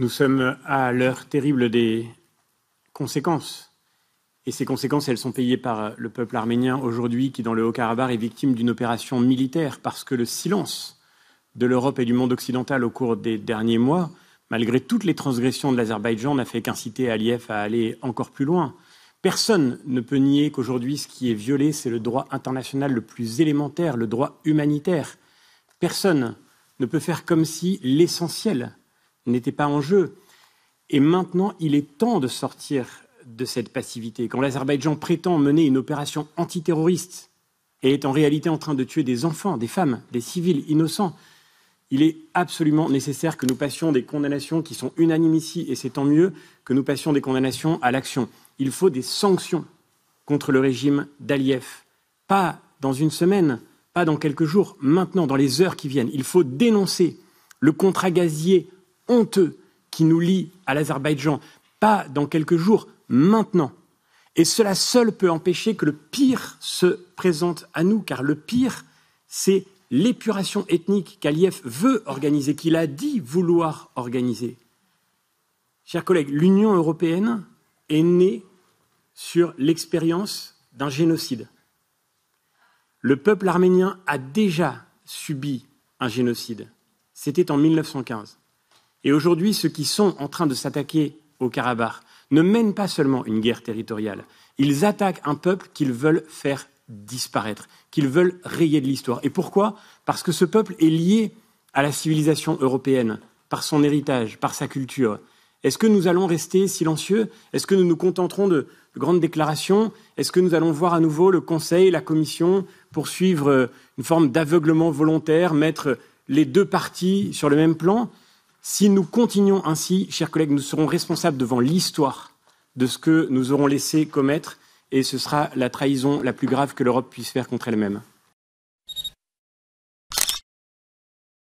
Nous sommes à l'heure terrible des conséquences. Et ces conséquences, elles sont payées par le peuple arménien aujourd'hui qui, dans le Haut-Karabakh, est victime d'une opération militaire parce que le silence de l'Europe et du monde occidental au cours des derniers mois, malgré toutes les transgressions de l'Azerbaïdjan, n'a fait qu'inciter Aliyev à aller encore plus loin. Personne ne peut nier qu'aujourd'hui, ce qui est violé, c'est le droit international le plus élémentaire, le droit humanitaire. Personne ne peut faire comme si l'essentiel n'était pas en jeu. Et maintenant, il est temps de sortir de cette passivité. Quand l'Azerbaïdjan prétend mener une opération antiterroriste et est en réalité en train de tuer des enfants, des femmes, des civils innocents, il est absolument nécessaire que nous passions des condamnations qui sont unanimes ici, et c'est tant mieux que nous passions des condamnations à l'action. Il faut des sanctions contre le régime d'Aliyev. Pas dans une semaine, pas dans quelques jours, maintenant, dans les heures qui viennent. Il faut dénoncer le contrat gazier honteux qui nous lie à l'Azerbaïdjan, pas dans quelques jours, maintenant. Et cela seul peut empêcher que le pire se présente à nous, car le pire, c'est l'épuration ethnique qu'Aliyev veut organiser, qu'il a dit vouloir organiser. Chers collègues, l'Union européenne est née sur l'expérience d'un génocide. Le peuple arménien a déjà subi un génocide. C'était en 1915. Et aujourd'hui, ceux qui sont en train de s'attaquer au Karabakh ne mènent pas seulement une guerre territoriale, ils attaquent un peuple qu'ils veulent faire disparaître, qu'ils veulent rayer de l'histoire. Et pourquoi Parce que ce peuple est lié à la civilisation européenne, par son héritage, par sa culture. Est-ce que nous allons rester silencieux Est-ce que nous nous contenterons de grandes déclarations Est-ce que nous allons voir à nouveau le Conseil, la Commission poursuivre euh, une forme d'aveuglement volontaire, mettre les deux parties sur le même plan si nous continuons ainsi, chers collègues, nous serons responsables devant l'histoire de ce que nous aurons laissé commettre, et ce sera la trahison la plus grave que l'Europe puisse faire contre elle-même.